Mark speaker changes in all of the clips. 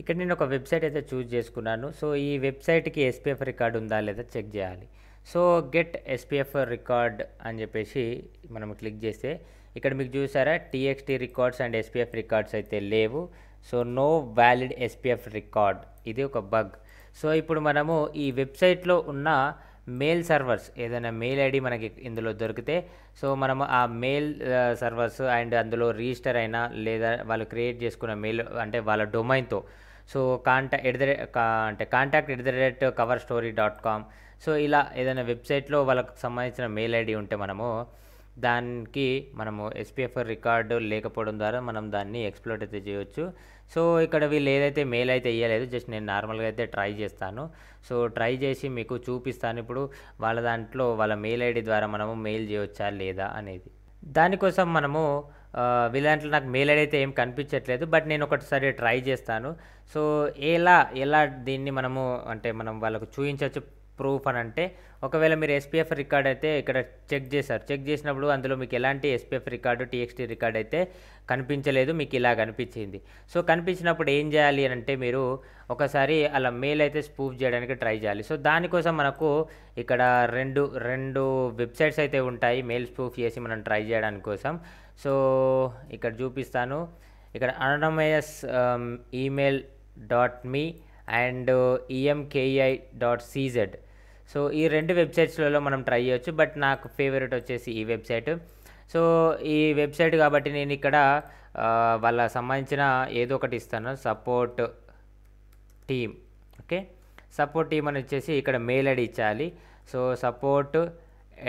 Speaker 1: ఇక్కడ నేను ఒక వెబ్సైట్ అయితే చూజ్ చేసుకున్నాను సో ఈ వెబ్సైట్కి ఎస్పీఎఫ్ రికార్డ్ ఉందా లేదా చెక్ చేయాలి సో గెట్ ఎస్పీఎఫ్ రికార్డ్ అని చెప్పేసి మనం క్లిక్ చేస్తే ఇక్కడ మీకు చూసారా TXT records and SPF records అయితే లేవు so no valid SPF record ఇది ఒక బగ్ సో ఇప్పుడు మనము ఈ వెబ్సైట్లో ఉన్న మెయిల్ సర్వర్స్ ఏదైనా మెయిల్ ఐడి మనకి ఇందులో దొరికితే సో మనము ఆ మెయిల్ సర్వర్స్ అండ్ అందులో రిజిస్టర్ అయినా లేదా వాళ్ళు క్రియేట్ చేసుకున్న మెయిల్ అంటే వాళ్ళ డొమైన్తో so contact at the rate అంటే contact at the rate cover story dot com so ఇలా ఏదైనా వెబ్సైట్లో వాళ్ళకు సంబంధించిన మెయిల్ ఐడి ఉంటే మనము దానికి మనము ఎస్పీఎఫ్ రికార్డు లేకపోవడం ద్వారా మనం దాన్ని ఎక్స్ప్లోర్ అయితే చేయొచ్చు సో ఇక్కడ వీళ్ళు ఏదైతే మెయిల్ అయితే ఇవ్వలేదు జస్ట్ నేను నార్మల్గా అయితే ట్రై చేస్తాను సో ట్రై చేసి మీకు చూపిస్తాను ఇప్పుడు వాళ్ళ దాంట్లో వాళ్ళ మెయిల్ ఐడి ద్వారా మనము మెయిల్ చేయవచ్చా లేదా అనేది దానికోసం మనము వీళ్ళ దాంట్లో నాకు మెయిల్ ఐడి అయితే ఏం కనిపించట్లేదు బట్ నేను ఒకటిసారి ట్రై చేస్తాను సో ఎలా ఎలా దీన్ని మనము అంటే మనం వాళ్ళకు చూపించవచ్చు ప్రూఫ్ అని అంటే ఒకవేళ మీరు ఎస్పీఎఫ్ రికార్డ్ అయితే ఇక్కడ చెక్ చేశారు చెక్ చేసినప్పుడు అందులో మీకు ఎలాంటి ఎస్పీఎఫ్ రికార్డు టీఎక్స్టీ రికార్డ్ అయితే కనిపించలేదు మీకు ఇలా కనిపించింది సో కనిపించినప్పుడు ఏం చేయాలి అని అంటే మీరు ఒకసారి అలా మెయిల్ అయితే స్పూఫ్ చేయడానికి ట్రై చేయాలి సో దానికోసం మనకు ఇక్కడ రెండు రెండు వెబ్సైట్స్ అయితే ఉంటాయి మెయిల్ స్పూఫ్ చేసి మనం ట్రై చేయడానికి కోసం సో ఇక్కడ చూపిస్తాను ఇక్కడ anonymous email dot me and EMKI dot CZ so ఈ రెండు వెబ్సైట్స్లలో మనం ట్రై చేయొచ్చు బట్ నాకు ఫేవరెట్ వచ్చేసి ఈ వెబ్సైట్ సో ఈ వెబ్సైట్ కాబట్టి నేను ఇక్కడ వాళ్ళ సంబంధించిన ఏదో ఒకటి ఇస్తాను support team okay support team అని వచ్చేసి ఇక్కడ మెయిల్ ఐడి ఇచ్చాలి so support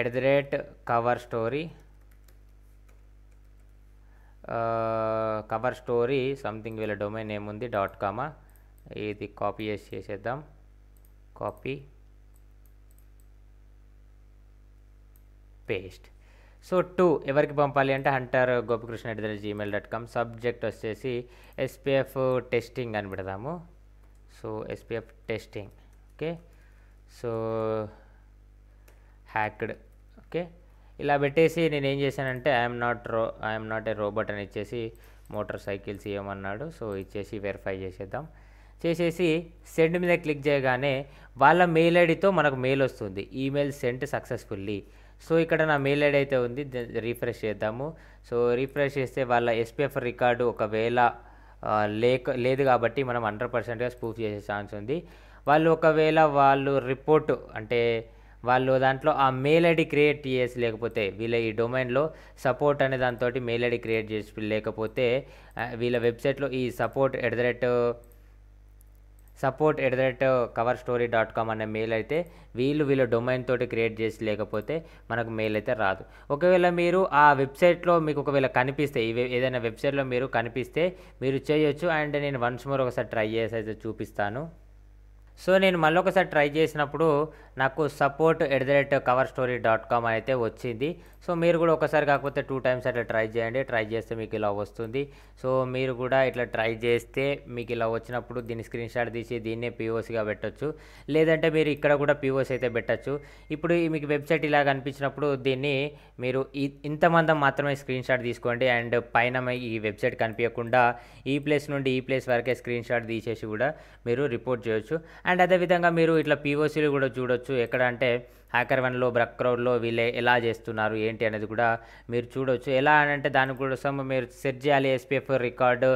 Speaker 1: at the rate cover story cover story something వీళ్ళ డొమైన్ ఏముంది డాట్ కామా ఇది కాపీ చేసి చేసేద్దాం కాపీ పేస్ట్ సో టూ ఎవరికి పంపాలి అంటే hunter Gopikrishna at the Gmail dot com subject వచ్చేసి ఎస్పీఎఫ్ టెస్టింగ్ అని పెడదాము సో SPF testing okay so hacked okay ఇలా పెట్టేసి నేను ఏం చేశానంటే ఐఎమ్ నాట్ రో ఐఎమ్ నాట్ ఏ రోబోట్ అని ఇచ్చేసి మోటార్ సైకిల్స్ ఇవ్వమన్నాడు సో ఇచ్చేసి వెరిఫై చేసేద్దాం చేసేసి సెండ్ మీద క్లిక్ చేయగానే వాళ్ళ మెయిల్ ఐడితో మనకు మెయిల్ వస్తుంది ఈమెయిల్ సెంట్ సక్సెస్ఫుల్లీ సో ఇక్కడ నా మెయిల్ ఐడి అయితే ఉంది రీఫ్రెష్ చేద్దాము సో రీఫ్రెష్ చేస్తే వాళ్ళ ఎస్పీఎఫ్ రికార్డు ఒకవేళ లేక లేదు కాబట్టి మనం హండ్రెడ్ పర్సెంట్గా స్పూఫ్ చేసే ఛాన్స్ ఉంది వాళ్ళు ఒకవేళ వాళ్ళు రిపోర్టు అంటే వాళ్ళు దాంట్లో ఆ మెయిల్ ఐడి క్రియేట్ చేసి లేకపోతే వీళ్ళ ఈ డొమైన్లో సపోర్ట్ అనే దాంతో మెయిల్ ఐడి క్రియేట్ చేసి లేకపోతే వీళ్ళ వెబ్సైట్లో ఈ support at the rate support at the rate cover story dot com అనే మెయిల్ అయితే వీళ్ళు వీళ్ళ డొమైన్ తోటి క్రియేట్ చేసి లేకపోతే మనకు మెయిల్ అయితే రాదు ఒకవేళ మీరు ఆ వెబ్సైట్లో మీకు ఒకవేళ కనిపిస్తే ఏదైనా వెబ్సైట్లో మీరు కనిపిస్తే మీరు చేయొచ్చు అండ్ నేను వన్స్ మోర్ ఒకసారి ట్రై చేసి అయితే చూపిస్తాను సో నేను ఒకసారి ట్రై చేసినప్పుడు నాకు support at the rate cover story dot com అయితే వచ్చింది సో మీరు కూడా ఒకసారి కాకపోతే టూ టైమ్స్ అట్లా ట్రై చేయండి ట్రై చేస్తే మీకు ఇలా వస్తుంది సో మీరు కూడా ఇట్లా ట్రై చేస్తే మీకు ఇలా వచ్చినప్పుడు దీన్ని స్క్రీన్ షాట్ తీసి దీన్నే పీఓసీగా పెట్టచ్చు లేదంటే మీరు ఇక్కడ కూడా పీఓసీ అయితే పెట్టచ్చు ఇప్పుడు మీకు వెబ్సైట్ ఇలా కనిపించినప్పుడు దీన్ని మీరు ఇంతమంది మాత్రమే స్క్రీన్ షాట్ తీసుకోండి అండ్ పైన ఈ వెబ్సైట్ కనిపించకుండా ఈ ప్లేస్ నుండి ఈ ప్లేస్ వరకే స్క్రీన్ షాట్ తీసేసి కూడా మీరు రిపోర్ట్ చేయొచ్చు అండ్ అదేవిధంగా మీరు ఇట్లా పీఓసీలు కూడా చూడొచ్చు ఎక్కడ అంటే హ్యాకర్ వన్లో బ్రక్ రోడ్లో వీళ్ళే ఎలా చేస్తున్నారు ఏంటి అనేది కూడా మీరు చూడొచ్చు ఎలా అని అంటే దాని కోసం మీరు సెర్చ్ చేయాలి SPF record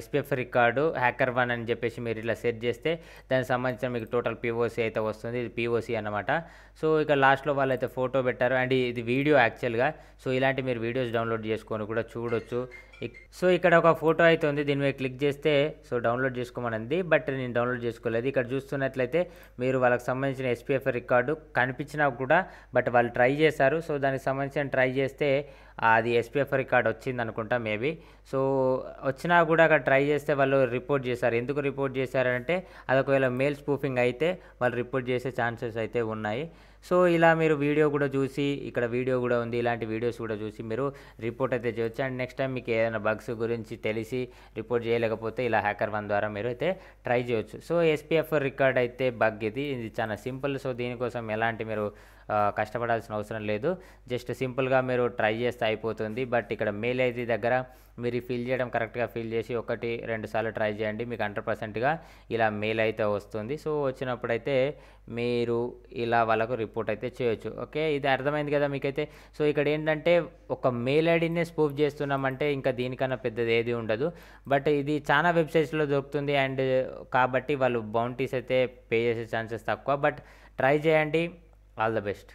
Speaker 1: SPF record hacker one అని చెప్పేసి మీరు ఇలా సెట్ చేస్తే దానికి సంబంధించిన మీకు టోటల్ పీఓసీ అయితే వస్తుంది ఇది పీఓసీ అనమాట సో ఇక లాస్ట్లో వాళ్ళైతే ఫోటో పెట్టారు అండ్ ఇది వీడియో యాక్చువల్గా సో ఇలాంటి మీరు వీడియోస్ డౌన్లోడ్ చేసుకొని కూడా చూడొచ్చు సో ఇక్కడ ఒక ఫోటో అయితే ఉంది దీని మీద క్లిక్ చేస్తే సో డౌన్లోడ్ చేసుకోమని బట్ నేను డౌన్లోడ్ చేసుకోలేదు ఇక్కడ చూస్తున్నట్లయితే మీరు వాళ్ళకి సంబంధించిన ఎస్పీఎఫ్ రికార్డు కనిపించినా కూడా బట్ వాళ్ళు ట్రై చేశారు సో దానికి సంబంధించిన ట్రై చేస్తే అది ఎస్పీఎఫ్ రికార్డ్ వచ్చింది అనుకుంటా మేబీ సో వచ్చినా కూడా అక్కడ ట్రై చేస్తే వాళ్ళు రిపోర్ట్ చేశారు ఎందుకు రిపోర్ట్ చేశారంటే అది ఒకవేళ మెయిల్ స్పూఫింగ్ అయితే వాళ్ళు రిపోర్ట్ చేసే ఛాన్సెస్ అయితే ఉన్నాయి సో ఇలా మీరు వీడియో కూడా చూసి ఇక్కడ వీడియో కూడా ఉంది ఇలాంటి వీడియోస్ కూడా చూసి మీరు రిపోర్ట్ అయితే చేయొచ్చు అండ్ నెక్స్ట్ టైం మీకు ఏదైనా బగ్స్ గురించి తెలిసి రిపోర్ట్ చేయలేకపోతే ఇలా హ్యాకర్ వన్ ద్వారా మీరు అయితే ట్రై చేయొచ్చు సో ఎస్పీఎఫ్ రికార్డ్ అయితే బగ్ ఇది ఇది చాలా సింపుల్ సో దీనికోసం ఎలాంటి మీరు కష్టపడాల్సిన అవసరం లేదు జస్ట్ సింపుల్గా మీరు ట్రై చేస్తే అయిపోతుంది బట్ ఇక్కడ మెయిల్ ఐడి దగ్గర మీరు ఫిల్ చేయడం కరెక్ట్గా ఫిల్ చేసి ఒకటి రెండు సార్లు ట్రై చేయండి మీకు హండ్రెడ్ పర్సెంట్గా ఇలా మెయిల్ అయితే వస్తుంది సో వచ్చినప్పుడైతే మీరు ఇలా వాళ్ళకు రిపోర్ట్ రిపోర్ట్ అయితే చేయొచ్చు ఓకే ఇది అర్థమైంది కదా మీకైతే సో ఇక్కడ ఏంటంటే ఒక మెయిల్ ఐడినే స్పూఫ్ చేస్తున్నామంటే ఇంకా దీనికన్నా పెద్దది ఏది ఉండదు బట్ ఇది చాలా వెబ్సైట్స్లో దొరుకుతుంది అండ్ కాబట్టి వాళ్ళు బౌంటీస్ అయితే పే చేసే ఛాన్సెస్ తక్కువ బట్ ట్రై చేయండి ఆల్ ద బెస్ట్